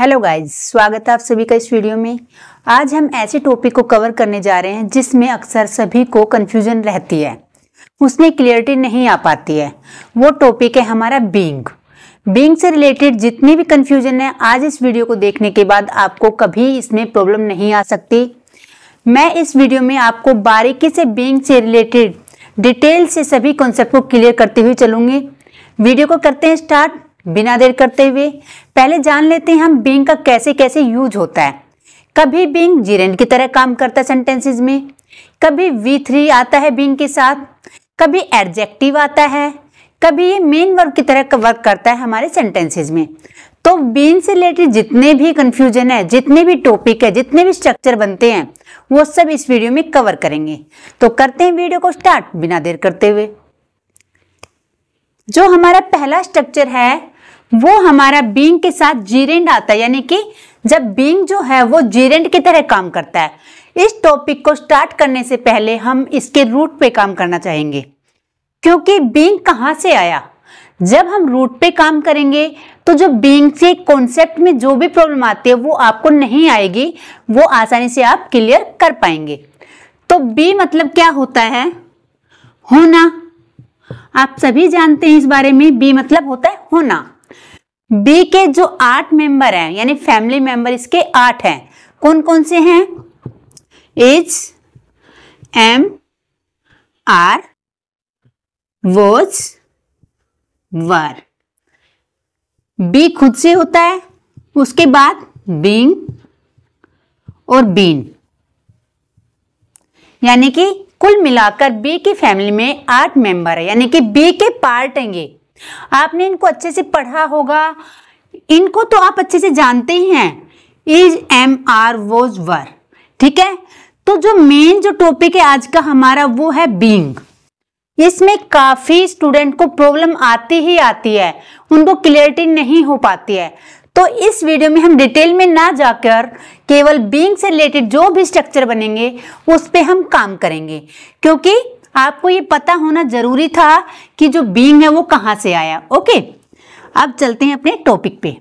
hello guys स्वागत है आप सभी का इस वीडियो में आज हम ऐसे टॉपिक को कवर करने जा रहे हैं जिसमें अक्सर सभी को कन्फ्यूजन रहती है उसमें क्लियरिटी नहीं आ पाती है वो टॉपिक है हमारा बींग बींग से रिलेटेड जितनी भी कन्फ्यूजन है आज इस वीडियो को देखने के बाद आपको कभी इसमें प्रॉब्लम नहीं आ सकती मैं इस वीडियो में आपको बारीकी से बींग से रिलेटेड डिटेल से सभी कॉन्सेप्ट को क्लियर करते हुए चलूंगी वीडियो को करते हैं स्टार्ट बिना देर करते हुए पहले जान लेते हैं हम बींग का कैसे कैसे यूज होता है कभी बींग जीरेंड की तरह काम करता है सेंटेंसेज में कभी वी थ्री आता है बींग के साथ कभी एडजेक्टिव आता है कभी ये मेन वर्ब की तरह वर्क करता है हमारे सेंटेंसेज में तो बीन से रिलेटेड जितने भी कंफ्यूजन है जितने भी टॉपिक है जितने भी स्ट्रक्चर बनते हैं वो सब इस वीडियो में कवर करेंगे तो करते हैं वीडियो को स्टार्ट बिना देर करते हुए जो हमारा पहला स्ट्रक्चर है वो हमारा बींग के साथ जीरेंड आता है यानी कि जब बींग जो है वो जीरेंड की तरह काम करता है इस टॉपिक को स्टार्ट करने से पहले हम इसके रूट पे काम करना चाहेंगे क्योंकि बींग कहाँ से आया जब हम रूट पे काम करेंगे तो जो बींग से कॉन्सेप्ट में जो भी प्रॉब्लम आती है वो आपको नहीं आएगी वो आसानी से आप क्लियर कर पाएंगे तो बी मतलब क्या होता है होना आप सभी जानते हैं इस बारे में बी मतलब होता है होना बी के जो आठ मेंबर हैं यानी फैमिली मेंबर इसके आठ हैं कौन कौन से हैं H M R was were B खुद से होता है उसके बाद बींग और बीन यानी कि कुल मिलाकर बी की फैमिली में आठ मेंबर है यानी कि बी के पार्ट हैं ये आपने इनको अच्छे से पढ़ा होगा इनको तो आप अच्छे से जानते ही हैं is M R was were ठीक है तो जो मेन जो टॉपिक है आज का हमारा वो है बींग इसमें काफ़ी स्टूडेंट को प्रॉब्लम आती ही आती है उनको क्लियरिटी नहीं हो पाती है तो इस वीडियो में हम डिटेल में ना जाकर केवल बींग से रिलेटेड जो भी स्ट्रक्चर बनेंगे उस पर हम काम करेंगे क्योंकि आपको ये पता होना जरूरी था कि जो बींग है वो कहां से आया ओके अब चलते हैं अपने टॉपिक पे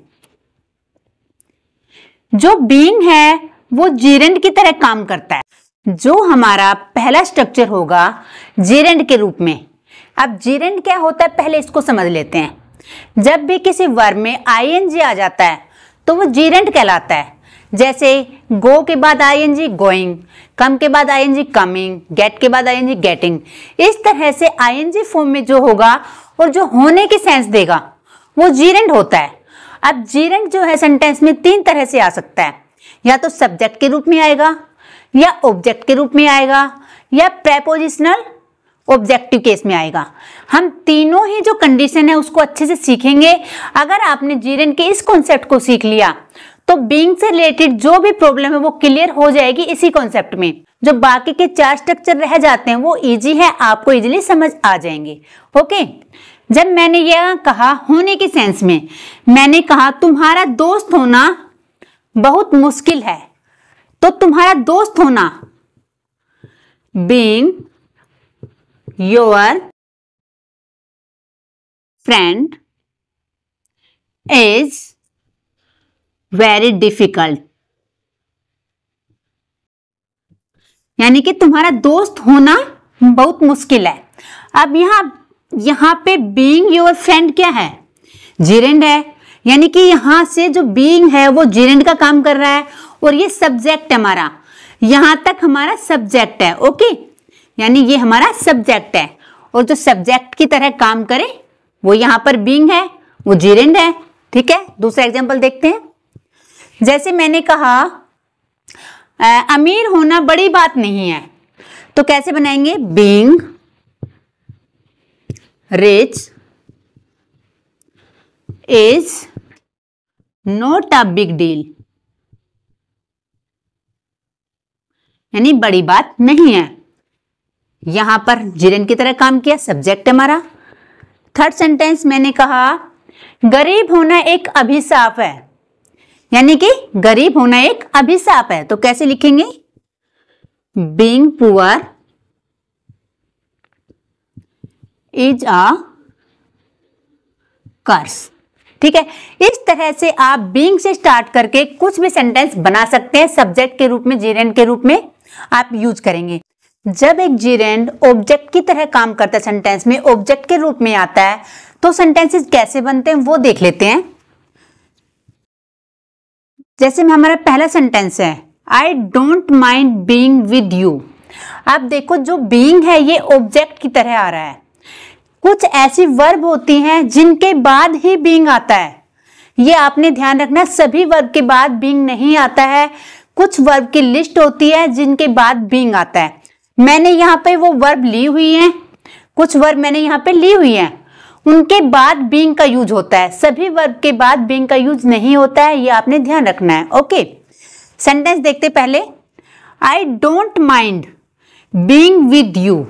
जो बींग है वो जीरेंड की तरह काम करता है जो हमारा पहला स्ट्रक्चर होगा जीरेंड के रूप में अब जीरेंड क्या होता है पहले इसको समझ लेते हैं जब भी किसी वर्ब में आई आ जाता है तो वो जेरेंड कहलाता है जैसे गो के बाद जी गोइंग कम के बाद जी कमिंग गेट के बाद जी गेटिंग इस तरह से आई एन जी फॉर्म में जो होगा और जो होने की सेंस देगा वो जीरेंट होता है अब जीरेंट जो है सेंटेंस में तीन तरह से आ सकता है या तो सब्जेक्ट के रूप में आएगा या ऑब्जेक्ट के रूप में आएगा या प्रेपोजिशनल ऑब्जेक्टिव केस में आएगा हम तीनों ही जो कंडीशन है उसको अच्छे से सीखेंगे अगर आपने जीरेंट के इस कॉन्सेप्ट को सीख लिया तो बींग से रिलेटेड जो भी प्रॉब्लम है वो क्लियर हो जाएगी इसी कॉन्सेप्ट में जो बाकी के चार स्ट्रक्चर रह जाते हैं वो इजी है आपको इजीली समझ आ जाएंगे ओके जब मैंने यह कहा होने के सेंस में मैंने कहा तुम्हारा दोस्त होना बहुत मुश्किल है तो तुम्हारा दोस्त होना being your friend is very difficult यानी कि तुम्हारा दोस्त होना बहुत मुश्किल है अब यहां यहाँ पे बींग योर फ्रेंड क्या है जीरेंड है यानी कि यहां से जो बींग है वो जीरेंड का काम कर रहा है और ये सब्जेक्ट है हमारा यहां तक हमारा सब्जेक्ट है ओके यानी ये हमारा सब्जेक्ट है और जो सब्जेक्ट की तरह काम करे वो यहाँ पर बींग है वो जीरेंड है ठीक है दूसरा एग्जाम्पल देखते हैं जैसे मैंने कहा आ, अमीर होना बड़ी बात नहीं है तो कैसे बनाएंगे being rich is not a big deal यानी बड़ी बात नहीं है यहां पर जिरन की तरह काम किया सब्जेक्ट हमारा थर्ड सेंटेंस मैंने कहा गरीब होना एक अभिशाप है यानी कि गरीब होना एक अभिशाप है तो कैसे लिखेंगे being poor is a curse ठीक है इस तरह से आप बींग से स्टार्ट करके कुछ भी सेंटेंस बना सकते हैं सब्जेक्ट के रूप में जीरेंड के रूप में आप यूज करेंगे जब एक जीरेंड ऑब्जेक्ट की तरह काम करता है सेंटेंस में ऑब्जेक्ट के रूप में आता है तो सेंटेंसेस कैसे बनते हैं वो देख लेते हैं जैसे में हमारा पहला सेंटेंस है I don't mind being with you आप देखो जो बींग है ये ऑब्जेक्ट की तरह आ रहा है कुछ ऐसी वर्ब होती हैं जिनके बाद ही बींग आता है ये आपने ध्यान रखना सभी वर्ब के बाद बींग नहीं आता है कुछ वर्ब की लिस्ट होती है जिनके बाद बींग आता है मैंने यहाँ पे वो वर्ब ली हुई है कुछ वर्ब मैंने यहाँ पे ली हुई है उनके बाद बींग का यूज होता है सभी वर्ब के बाद बींग का यूज नहीं होता है ये आपने ध्यान रखना है ओके सेंटेंस देखते पहले I don't mind being with you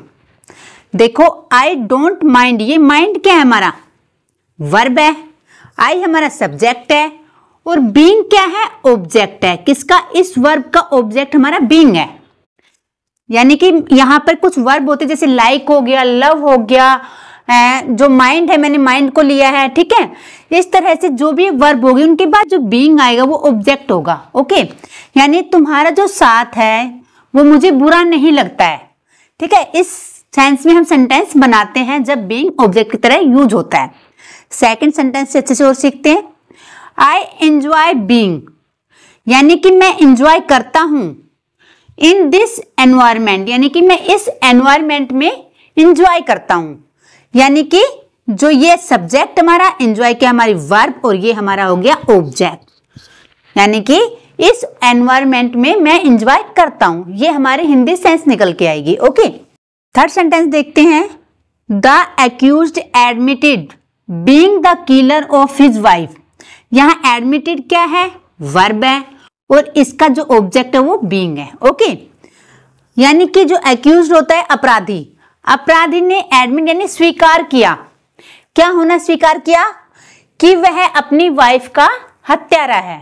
देखो आई डोंट माइंड ये माइंड क्या है हमारा वर्ब है आई हमारा सब्जेक्ट है और बींग क्या है ऑब्जेक्ट है किसका इस वर्ब का ऑब्जेक्ट हमारा बींग है यानी कि यहां पर कुछ वर्ब होते जैसे लाइक like हो गया लव हो गया है जो माइंड है मैंने माइंड को लिया है ठीक है इस तरह से जो भी वर्ब होगी उनके बाद जो बींग आएगा वो ऑब्जेक्ट होगा ओके यानी तुम्हारा जो साथ है वो मुझे बुरा नहीं लगता है ठीक है इस सेंस में हम सेंटेंस बनाते हैं जब बींग ऑब्जेक्ट की तरह यूज होता है सेकेंड सेंटेंस से अच्छे से और सीखते हैं आई एंजॉय बींग यानी कि मैं इंजॉय करता हूँ इन दिस एनवायरमेंट यानी कि मैं इस एनवायरमेंट में इंजॉय करता हूँ यानी कि जो ये सब्जेक्ट हमारा एंजॉय किया हमारी वर्ब और ये हमारा हो गया ऑब्जेक्ट यानी कि इस एनवायरमेंट में मैं एंजॉय करता हूं ये हमारी हिंदी सेंस निकल के आएगी ओके थर्ड सेंटेंस देखते हैं the accused admitted being the killer of his wife यहाँ एडमिटेड क्या है वर्ब है और इसका जो ऑब्जेक्ट है वो बींग है ओके यानी कि जो एक्यूज होता है अपराधी अपराधी ने एडमिट यानी स्वीकार किया क्या होना स्वीकार किया कि वह अपनी वाइफ का हत्यारा है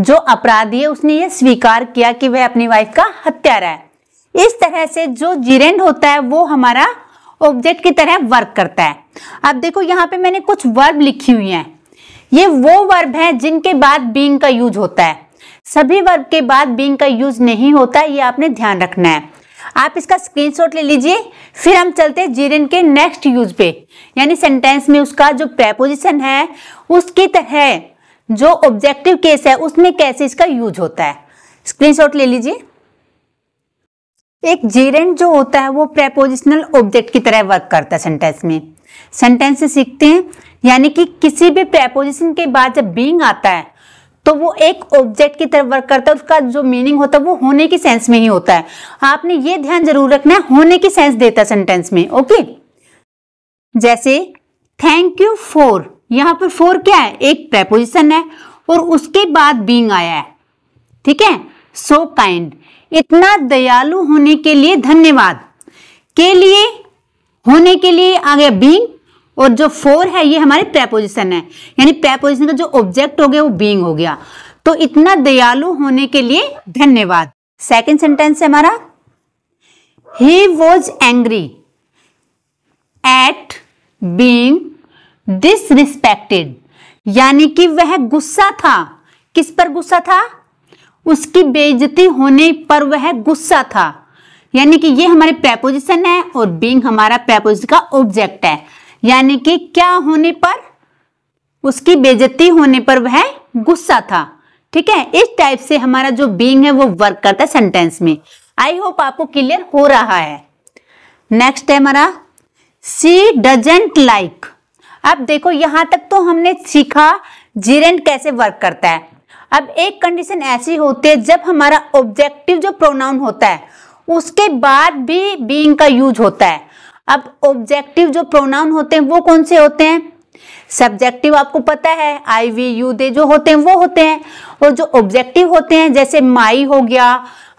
जो अपराधी है उसने यह स्वीकार किया कि वह अपनी वाइफ का हत्यारा है इस तरह से जो जीरेंड होता है वो हमारा ऑब्जेक्ट की तरह वर्क करता है अब देखो यहाँ पे मैंने कुछ वर्ब लिखी हुई हैं ये वो वर्ब हैं जिनके बाद बींग का यूज होता है सभी वर्ब के बाद बींग का यूज नहीं होता ये आपने ध्यान रखना है आप इसका स्क्रीनशॉट ले लीजिए फिर हम चलते हैं जीरेन के नेक्स्ट यूज पे यानी सेंटेंस में उसका जो प्रेपोजिशन है उसकी तरह जो ऑब्जेक्टिव केस है उसमें कैसे इसका यूज होता है स्क्रीनशॉट ले लीजिए एक जीरेन जो होता है वो प्रेपोजिशनल ऑब्जेक्ट की तरह वर्क करता है सेंटेंस में सेंटेंस से सीखते हैं यानी कि किसी भी प्रेपोजिशन के बाद जब बींग आता है तो वो एक ऑब्जेक्ट की तरफ वर्क करता है उसका जो मीनिंग होता है वो होने की सेंस में ही होता है आपने ये ध्यान जरूर रखना है होने की सेंस देता है सेंटेंस में ओके जैसे थैंक यू फॉर यहां पर फोर क्या है एक प्रेपोजिशन है और उसके बाद बींग आया है ठीक है सो काइंड इतना दयालु होने के लिए धन्यवाद के लिए होने के लिए आ गया बींग और जो फोर है ये हमारी प्रेपोजिशन है यानी प्रेपोजिशन का जो ऑब्जेक्ट हो गया वो बींग हो गया तो इतना दयालु होने के लिए धन्यवाद सेकेंड सेंटेंस है हमारा he was angry at being disrespected यानी कि वह गुस्सा था किस पर गुस्सा था उसकी बेइज्जती होने पर वह गुस्सा था यानी कि ये हमारे प्रेपोजिशन है और बींग हमारा प्रेपोजिशन का ऑब्जेक्ट है यानी कि क्या होने पर उसकी बेजती होने पर वह गुस्सा था ठीक है इस टाइप से हमारा जो बींग है वो वर्क करता है सेंटेंस में आई होप आपको क्लियर हो रहा है नेक्स्ट है हमारा सी डजेंट लाइक अब देखो यहां तक तो हमने सीखा जीरेंट कैसे वर्क करता है अब एक कंडीशन ऐसी होती है जब हमारा ऑब्जेक्टिव जो प्रोनाउन होता है उसके बाद भी बींग का यूज होता है अब ऑब्जेक्टिव जो प्रोनाउन होते हैं वो कौन से होते हैं सब्जेक्टिव आपको पता है आई वी यू दे जो होते हैं वो होते हैं और जो ऑब्जेक्टिव होते हैं जैसे माई हो गया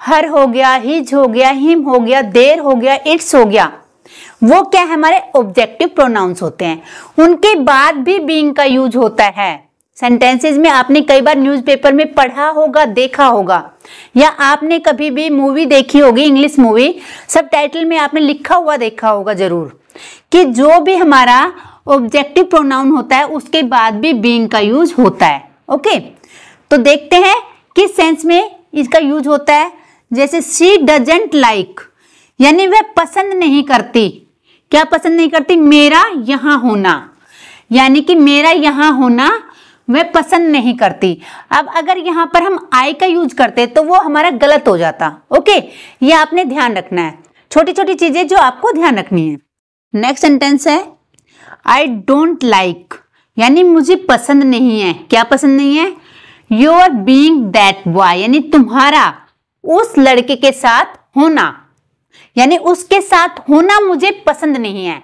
हर हो गया हिज हो गया हिम हो गया देर हो गया इट्स हो गया वो क्या हमारे ऑब्जेक्टिव प्रोनाउंस होते हैं उनके बाद भी बींग का यूज होता है सेंटेंसेस में आपने कई बार न्यूज़पेपर में पढ़ा होगा देखा होगा या आपने कभी भी मूवी देखी होगी इंग्लिश मूवी सब टाइटल में आपने लिखा हुआ देखा होगा जरूर कि जो भी हमारा ऑब्जेक्टिव प्रोनाउन होता है उसके बाद भी बींग का यूज होता है ओके तो देखते हैं किस सेंस में इसका यूज होता है जैसे सी डजेंट लाइक यानी वह पसंद नहीं करती क्या पसंद नहीं करती मेरा यहाँ होना यानी कि मेरा यहाँ होना मैं पसंद नहीं करती अब अगर यहाँ पर हम आई का यूज करते तो वो हमारा गलत हो जाता ओके ये आपने ध्यान रखना है छोटी छोटी चीजें जो आपको ध्यान रखनी है नेक्स्ट सेंटेंस है आई डोंट लाइक यानी मुझे पसंद नहीं है क्या पसंद नहीं है you are being that boy यानी तुम्हारा उस लड़के के साथ होना यानी उसके साथ होना मुझे पसंद नहीं है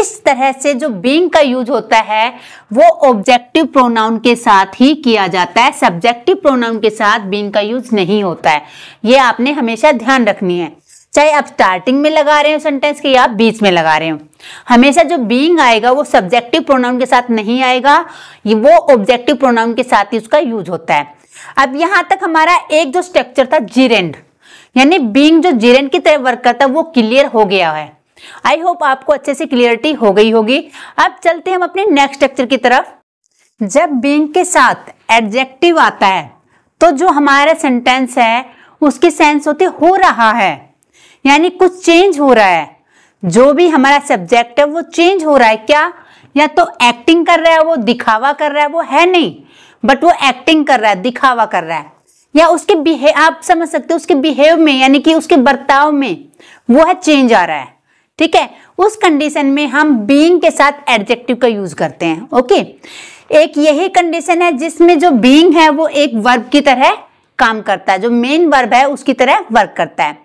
इस तरह से जो बींग का यूज होता है वो ऑब्जेक्टिव प्रोनाउन के साथ ही किया जाता है सब्जेक्टिव प्रोनाउन के साथ बींग का यूज नहीं होता है ये आपने हमेशा ध्यान रखनी है चाहे आप स्टार्टिंग में लगा रहे हो सेंटेंस के या बीच में लगा रहे हो हमेशा जो बींग आएगा वो सब्जेक्टिव प्रोनाउन के साथ नहीं आएगा ये वो ऑब्जेक्टिव प्रोनाउन के साथ ही उसका यूज होता है अब यहाँ तक हमारा एक जो स्ट्रक्चर था जीरेंड यानी बींग जो जीरेन की तरह वर्क करता है वो क्लियर हो गया है आई होप आपको अच्छे से क्लियरिटी हो गई होगी अब चलते हैं हम अपने नेक्स्ट स्ट्रक्चर की तरफ जब बींग के साथ एडजेक्टिव आता है तो जो हमारा सेंटेंस है उसकी सेंस होती हो रहा है यानी कुछ चेंज हो रहा है जो भी हमारा सब्जेक्ट है वो चेंज हो रहा है क्या या तो एक्टिंग कर रहा है वो दिखावा कर रहा है वो है नहीं बट वो एक्टिंग कर रहा है दिखावा कर रहा है या उसके बिहेव आप समझ सकते हो उसके बिहेव में यानी कि उसके बर्ताव में वो है चेंज आ रहा है ठीक है उस कंडीशन में हम बीइंग के साथ एडजेक्टिव का यूज करते हैं ओके एक यही कंडीशन है जिसमें जो बीइंग है वो एक वर्ब की तरह काम करता है जो मेन वर्ब है उसकी तरह वर्क करता है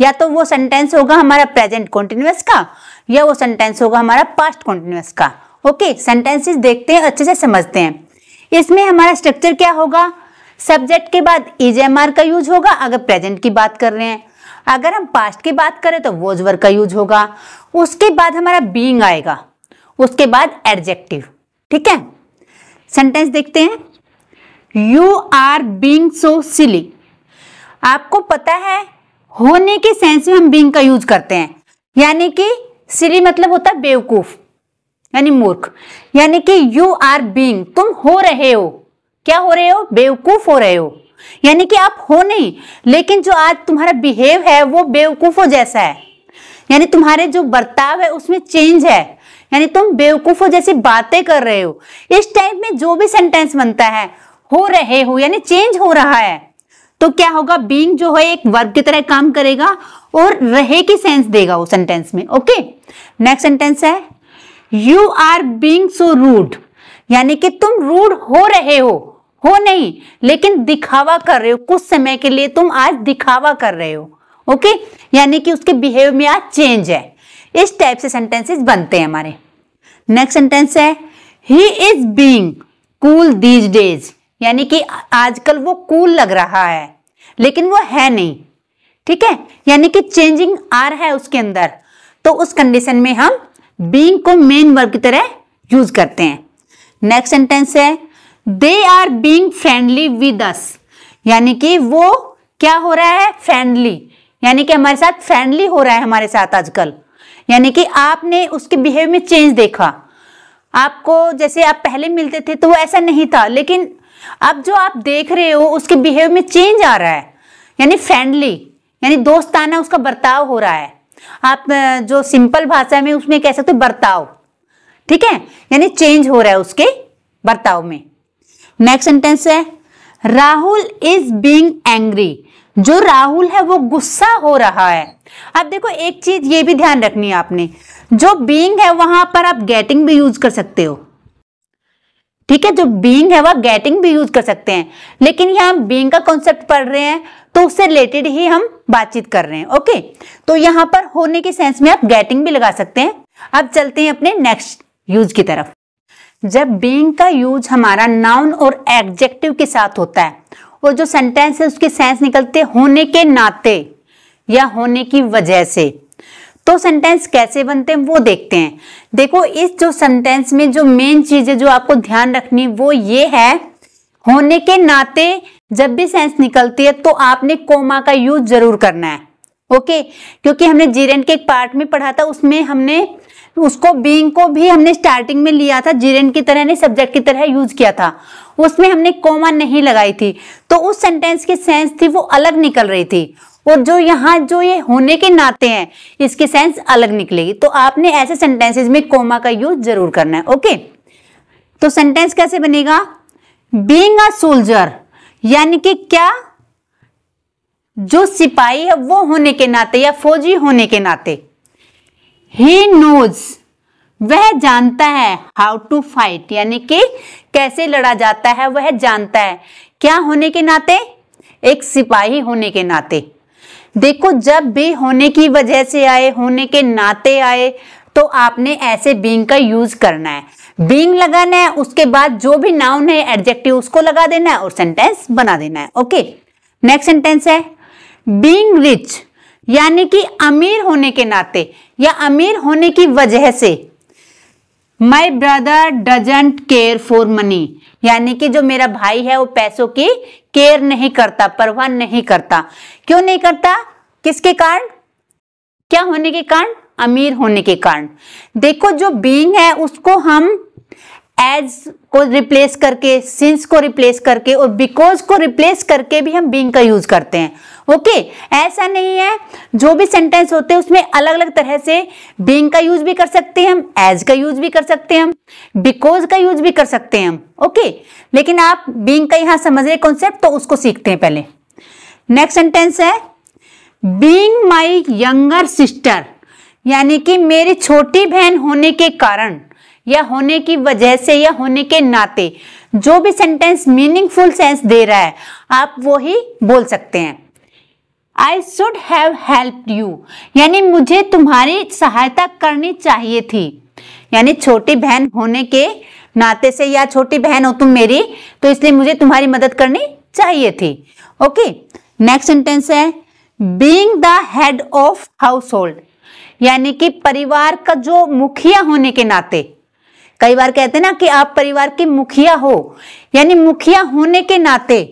या तो वो सेंटेंस होगा हमारा प्रेजेंट कॉन्टिन्यूस का या वो सेंटेंस होगा हमारा पास्ट कॉन्टिन्यूस का ओके सेंटेंसेस देखते हैं अच्छे से समझते हैं इसमें हमारा स्ट्रक्चर क्या होगा सब्जेक्ट के बाद इज एम आर का यूज होगा अगर प्रेजेंट की बात कर रहे हैं अगर हम पास्ट की बात करें तो वोज का यूज होगा उसके बाद हमारा बींग आएगा उसके बाद एडजेक्टिव ठीक है सेंटेंस देखते हैं you are being so silly आपको पता है होने के सेंस में हम बींग का यूज करते हैं यानी कि सिली मतलब होता है बेवकूफ यानी मूर्ख यानी कि यू आर बींग तुम हो रहे हो क्या हो रहे हो बेवकूफ हो रहे हो यानी कि आप हो नहीं लेकिन जो आज तुम्हारा बिहेव है वो बेवकूफो जैसा है यानी तुम्हारे जो बर्ताव है उसमें चेंज है यानी तुम बेवकूफो जैसी बातें कर रहे हो इस टाइप में जो भी सेंटेंस बनता है हो रहे हो यानी चेंज हो रहा है तो क्या होगा बींग जो है एक वर्ग की तरह काम करेगा और रहे की सेंस देगा वो सेंटेंस में ओके नेक्स्ट सेंटेंस है you are being so rude यानी कि तुम रूड हो रहे हो हो नहीं लेकिन दिखावा कर रहे हो कुछ समय के लिए तुम आज दिखावा कर रहे हो ओके यानी कि उसके बिहेव में आज चेंज है इस टाइप से सेंटेंसेस बनते हैं हमारे नेक्स्ट सेंटेंस है he is being cool these days यानी कि आजकल वो कूल cool लग रहा है लेकिन वो है नहीं ठीक है यानी कि चेंजिंग आ रहा है उसके अंदर तो उस कंडीशन में हम बींग को मेन वर्ग की तरह यूज करते हैं नेक्स्ट सेंटेंस है they are being friendly with us यानी कि वो क्या हो रहा है फ्रेंडली यानी कि हमारे साथ फ्रेंडली हो रहा है हमारे साथ आजकल यानी कि आपने उसके बिहेव में चेंज देखा आपको जैसे आप पहले मिलते थे तो वो ऐसा नहीं था लेकिन अब जो आप देख रहे हो उसके बिहेव में चेंज आ रहा है यानी फ्रेंडली यानी दोस्ताना उसका बर्ताव हो रहा है आप जो सिंपल भाषा में उसमें कह सकते हो बर्ताव ठीक है यानी चेंज हो रहा है उसके बर्ताव में नेक्स्ट सेंटेंस है राहुल इज बींग एंग्री जो राहुल है वो गुस्सा हो रहा है अब देखो एक चीज ये भी ध्यान रखनी है आपने जो बींग है वहां पर आप गेटिंग भी यूज कर सकते हो ठीक है जो बींग है वह गेटिंग भी यूज कर सकते हैं लेकिन यहां हम बींग का कॉन्सेप्ट पढ़ रहे हैं तो उससे रिलेटेड ही हम बातचीत कर रहे हैं ओके तो यहाँ पर होने के सेंस में आप गेटिंग भी लगा सकते हैं अब चलते हैं अपने नेक्स्ट यूज की तरफ जब बींग का यूज हमारा नाउन और एग्जेक्टिव के साथ होता है और जो सेंटेंस है उसके सेंस निकलते होने के नाते या होने की वजह से तो सेंटेंस कैसे बनते हैं वो देखते हैं देखो इस जो सेंटेंस में जो मेन चीज है जो आपको ध्यान रखनी वो ये है होने के नाते जब भी सेंस निकलती है तो आपने कोमा का यूज जरूर करना है ओके क्योंकि हमने जीरेन के एक पार्ट में पढ़ा था उसमें हमने उसको बींग को भी हमने स्टार्टिंग में लिया था जीरेन की तरह नहीं सब्जेक्ट की तरह यूज किया था उसमें हमने कॉमा नहीं लगाई थी तो उस सेंटेंस की सेंस थी वो अलग निकल रही थी और जो यहाँ जो ये होने के नाते हैं इसकी सेंस अलग निकलेगी तो आपने ऐसे सेंटेंसेज में कोमा का यूज जरूर करना है ओके तो सेंटेंस कैसे बनेगा बींग अ सोल्जर यानी कि क्या जो सिपाही है वो होने के नाते या फौजी होने के नाते ही नोज वह जानता है हाउ टू फाइट यानी कि कैसे लड़ा जाता है वह जानता है क्या होने के नाते एक सिपाही होने के नाते देखो जब भी होने की वजह से आए होने के नाते आए तो आपने ऐसे बींग का यूज करना है बींग लगाना है उसके बाद जो भी नाउन है एडजेक्टिव उसको लगा देना है और सेंटेंस बना देना है ओके नेक्स्ट सेंटेंस है बींग रिच यानी कि अमीर होने के नाते या अमीर होने की वजह से my brother doesn't care for money यानी कि जो मेरा भाई है वो पैसों की केयर नहीं करता परवाह नहीं करता क्यों नहीं करता किसके कारण क्या होने के कारण अमीर होने के कारण देखो जो बीइंग है उसको हम एज को रिप्लेस करके सिंस को रिप्लेस करके और बिकॉज को रिप्लेस करके भी हम बीइंग का यूज करते हैं ओके ऐसा नहीं है जो भी सेंटेंस होते हैं उसमें अलग अलग तरह से बींग का यूज भी कर सकते हैं हम एज का यूज भी कर सकते हैं हम बिकॉज का यूज भी कर सकते हैं हम ओके लेकिन आप बींग का यहाँ समझ रहे कॉन्सेप्ट तो उसको सीखते हैं पहले नेक्स्ट सेंटेंस है बींग माई यंगर सिस्टर यानी कि मेरी छोटी बहन होने के कारण या होने की वजह से या होने के नाते जो भी सेंटेंस मीनिंगफुल सेंस दे रहा है आप वो ही बोल सकते हैं I should have help you यानी मुझे तुम्हारी सहायता करनी चाहिए थी यानी छोटी बहन होने के नाते से या छोटी बहन हो तुम मेरी तो इसलिए मुझे तुम्हारी मदद करनी चाहिए थी ओके नेक्स्ट सेंटेंस है being the head of household यानी कि परिवार का जो मुखिया होने के नाते कई बार कहते हैं ना कि आप परिवार के मुखिया हो यानी मुखिया होने के नाते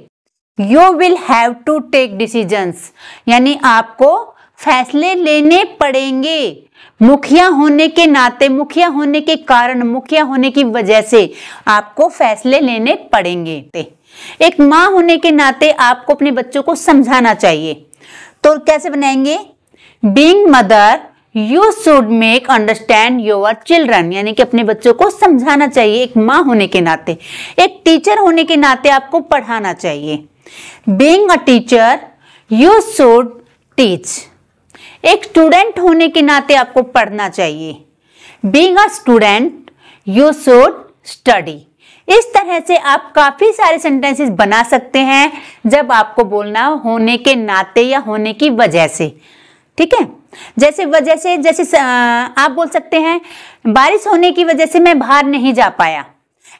you will have to take decisions यानी आपको फैसले लेने पड़ेंगे मुखिया होने के नाते मुखिया होने के कारण मुखिया होने की वजह से आपको फैसले लेने पड़ेंगे एक माँ होने के नाते आपको अपने बच्चों को समझाना चाहिए तो कैसे बनाएंगे being mother you should make understand your children यानी कि अपने बच्चों को समझाना चाहिए एक माँ होने के नाते एक टीचर होने के नाते आपको पढ़ाना चाहिए being a teacher you should teach एक स्टूडेंट होने के नाते आपको पढ़ना चाहिए being a student you should study इस तरह से आप काफ़ी सारे सेंटेंसेस बना सकते हैं जब आपको बोलना होने के नाते या होने की वजह से ठीक है जैसे वजह से जैसे आप बोल सकते हैं बारिश होने की वजह से मैं बाहर नहीं जा पाया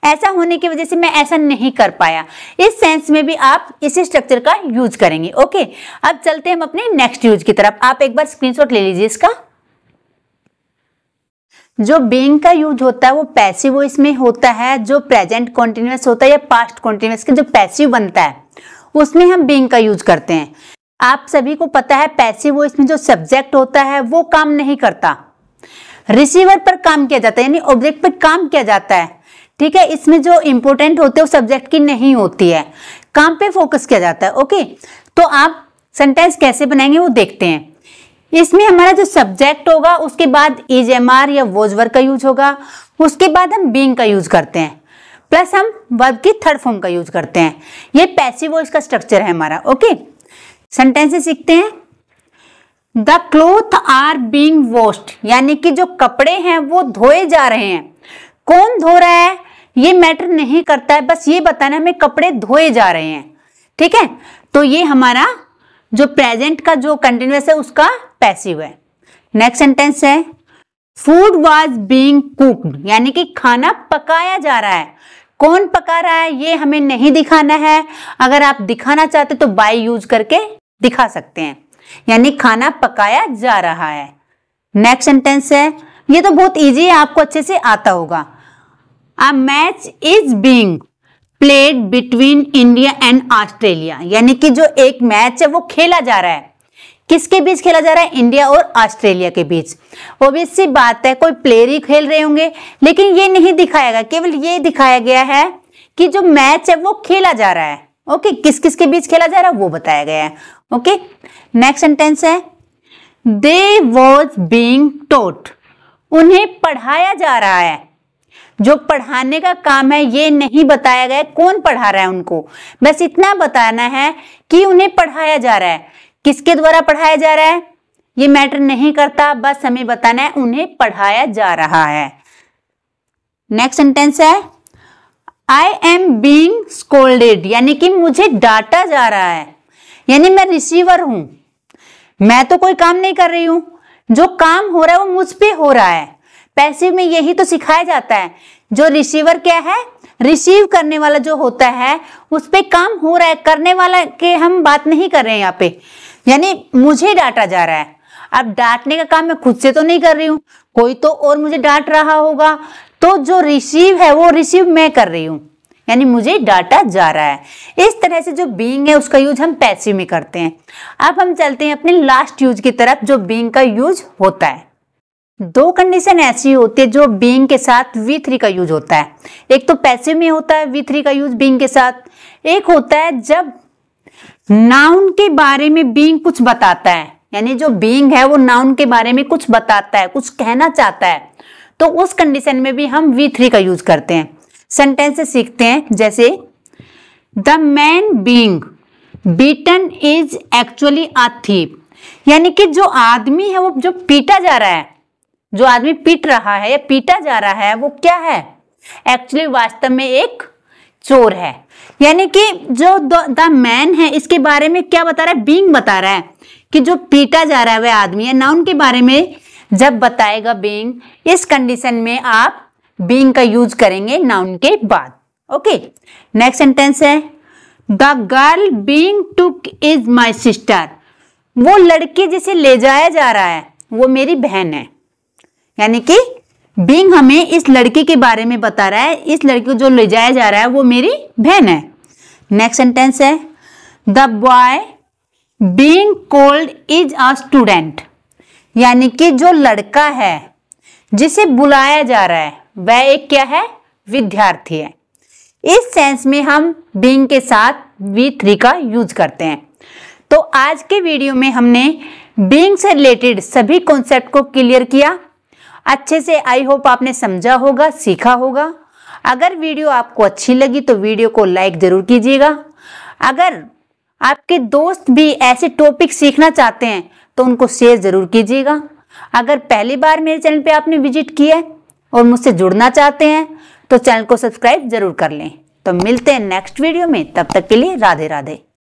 ऐसा होने की वजह से मैं ऐसा नहीं कर पाया इस सेंस में भी आप इसी स्ट्रक्चर का यूज करेंगे ओके अब चलते हम अपने नेक्स्ट यूज की तरफ आप एक बार स्क्रीनशॉट ले लीजिए इसका जो बींग का यूज होता है वो पैसिव इसमें होता है जो प्रेजेंट कॉन्टिन्यूस होता है या पास्ट कॉन्टिन्यूस का जो पैसिव बनता है उसमें हम बींग का यूज करते हैं आप सभी को पता है पैसिव इसमें जो सब्जेक्ट होता है वो काम नहीं करता रिसीवर पर काम किया जाता है यानी ऑब्जेक्ट पर काम किया जाता है ठीक है इसमें जो इम्पोर्टेंट होते हैं वो सब्जेक्ट की नहीं होती है काम पे फोकस किया जाता है ओके तो आप सेंटेंस कैसे बनाएंगे वो देखते हैं इसमें हमारा जो सब्जेक्ट होगा उसके बाद इज एम आर या वोजवर का यूज होगा उसके बाद हम बींग का यूज करते हैं प्लस हम वर्ब की थर्ड फॉर्म का यूज करते हैं ये पैसिव वॉइस का स्ट्रक्चर है हमारा ओके सेंटेंसेस सीखते हैं the cloth are being washed यानी कि जो कपड़े हैं वो धोए जा रहे हैं कौन धो रहा है ये मैटर नहीं करता है बस ये बताना हमें कपड़े धोए जा रहे हैं ठीक है तो ये हमारा जो प्रेजेंट का जो कंटिन्यूस है उसका पैसिव है नेक्स्ट सेंटेंस है फूड वॉज बींग कुकड यानी कि खाना पकाया जा रहा है कौन पका रहा है ये हमें नहीं दिखाना है अगर आप दिखाना चाहते तो बाई यूज करके दिखा सकते हैं यानी खाना पकाया जा रहा है नेक्स्ट सेंटेंस है ये तो बहुत इजी है आपको अच्छे से आता होगा a match is being played between India and Australia यानी कि जो एक मैच है वो खेला जा रहा है किसके बीच खेला जा रहा है इंडिया और ऑस्ट्रेलिया के बीच ओबियस सी बात है कोई प्लेयर ही खेल रहे होंगे लेकिन ये नहीं दिखाया गया केवल ये दिखाया गया है कि जो मैच है वो खेला जा रहा है ओके किस किस के बीच खेला जा रहा है वो बताया गया है ओके नेक्स्ट सेंटेंस है दे वॉज बींग टोट उन्हें पढ़ाया जा रहा है जो पढ़ाने का काम है ये नहीं बताया गया कौन पढ़ा रहा है उनको बस इतना बताना है कि उन्हें पढ़ाया जा रहा है किसके द्वारा पढ़ाया जा रहा है ये मैटर नहीं करता बस हमें बताना है उन्हें पढ़ाया जा रहा है नेक्स्ट सेंटेंस है आई एम बींग स्कोल्डेड यानी कि मुझे डांटा जा रहा है यानी मैं रिसीवर हूं मैं तो कोई काम नहीं कर रही हूं जो काम हो रहा है वो मुझ पर हो रहा है पैसिव में यही तो सिखाया जाता है जो रिसीवर क्या है रिसीव करने वाला जो होता है उस पर काम हो रहा है करने वाला के हम बात नहीं कर रहे हैं यहाँ पे यानी मुझे डाटा जा रहा है अब डांटने का काम मैं खुद से तो नहीं कर रही हूँ कोई तो और मुझे डांट रहा होगा तो जो रिसीव है वो रिसीव मैं कर रही हूँ यानी मुझे डाटा जा रहा है इस तरह से जो बींग है उसका यूज हम पैसिव में करते हैं अब हम चलते हैं अपने लास्ट यूज की तरफ जो बींग का यूज होता है दो कंडीशन ऐसी होती है जो बींग के साथ वी थ्री का यूज होता है एक तो पैसे में होता है वी थ्री का यूज बींग के साथ एक होता है जब नाउन के बारे में बींग कुछ बताता है यानी जो बींग है वो नाउन के बारे में कुछ बताता है कुछ कहना चाहता है तो उस कंडीशन में भी हम वी थ्री का यूज करते हैं सेंटेंस सीखते हैं जैसे the man being beaten is actually a thief यानी कि जो आदमी है वो जो पीटा जा रहा है जो आदमी पीट रहा है या पीटा जा रहा है वो क्या है एक्चुअली वास्तव में एक चोर है यानी कि जो द मैन है इसके बारे में क्या बता रहा है बींग बता रहा है कि जो पीटा जा रहा है वह आदमी है नाउन के बारे में जब बताएगा बींग इस कंडीशन में आप बींग का यूज करेंगे नाउन के बाद ओके नेक्स्ट सेंटेंस है the girl being took is my sister वो लड़की जिसे ले जाया जा रहा है वो मेरी बहन है यानी कि बिंग हमें इस लड़के के बारे में बता रहा है इस लड़के को जो ले जाया जा रहा है वो मेरी बहन है नेक्स्ट सेंटेंस है the boy being called is a student यानी कि जो लड़का है जिसे बुलाया जा रहा है वह एक क्या है विद्यार्थी है इस सेंस में हम बींग के साथ वी थ्री का यूज करते हैं तो आज के वीडियो में हमने बींग से रिलेटेड सभी कॉन्सेप्ट को क्लियर किया अच्छे से आई होप आपने समझा होगा सीखा होगा अगर वीडियो आपको अच्छी लगी तो वीडियो को लाइक ज़रूर कीजिएगा अगर आपके दोस्त भी ऐसे टॉपिक सीखना चाहते हैं तो उनको शेयर ज़रूर कीजिएगा अगर पहली बार मेरे चैनल पे आपने विजिट किया है और मुझसे जुड़ना चाहते हैं तो चैनल को सब्सक्राइब ज़रूर कर लें तो मिलते हैं नेक्स्ट वीडियो में तब तक के लिए राधे राधे